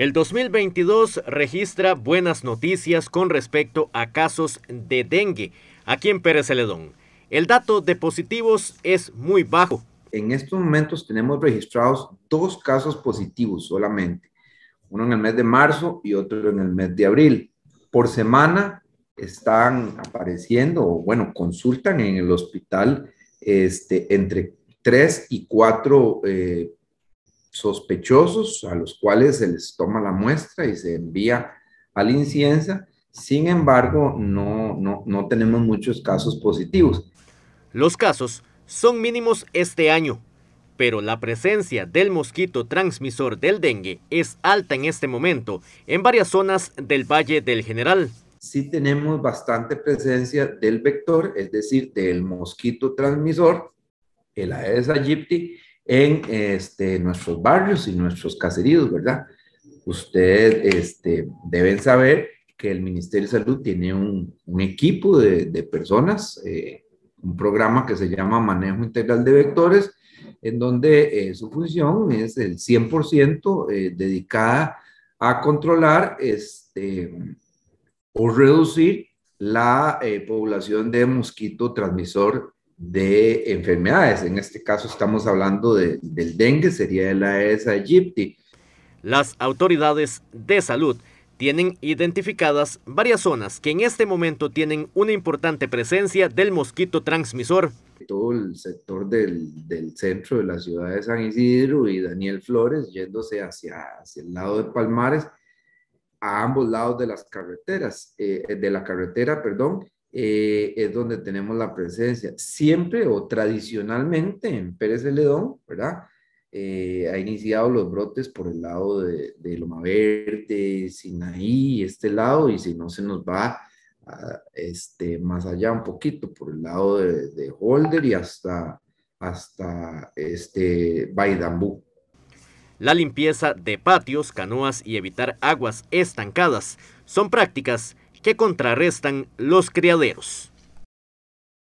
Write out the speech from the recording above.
El 2022 registra buenas noticias con respecto a casos de dengue aquí en Pérez Celedón. El dato de positivos es muy bajo. En estos momentos tenemos registrados dos casos positivos solamente, uno en el mes de marzo y otro en el mes de abril. Por semana están apareciendo, bueno, consultan en el hospital este, entre tres y cuatro eh, sospechosos a los cuales se les toma la muestra y se envía a la inciensa. Sin embargo, no, no tenemos muchos casos positivos. Los casos son mínimos este año, pero la presencia del mosquito transmisor del dengue es alta en este momento en varias zonas del Valle del General. Sí tenemos bastante presencia del vector, es decir, del mosquito transmisor, el Aedes aegypti, en este, nuestros barrios y nuestros caseríos, ¿verdad? Ustedes este, deben saber que el Ministerio de Salud tiene un, equipo de, personas, eh, un programa que se llama Manejo Integral de Vectores, en donde eh, su función es el 100% eh, dedicada a controlar este, o reducir la población de mosquito transmisor de enfermedades. En este caso estamos hablando del dengue, sería la esa aegypti. Las autoridades de salud tienen identificadas varias zonas que en este momento tienen una importante presencia del mosquito transmisor. Todo el sector del, del centro de la ciudad de San Isidro y Daniel Flores yéndose hacia, hacia el lado de Palmares, a ambos lados de las carreteras, eh, de la carretera, perdón, eh, es donde tenemos la presencia. Siempre o tradicionalmente en Pérez Ledón, ¿verdad? Eh, ha iniciado los brotes por el lado de, de, Loma Verde, Sinaí, este lado, y si no se nos va este, más allá un poquito, por el lado de, de Holder y hasta, hasta este, Baidambú. La limpieza de patios, canoas y evitar aguas estancadas son prácticas que contrarrestan los criaderos.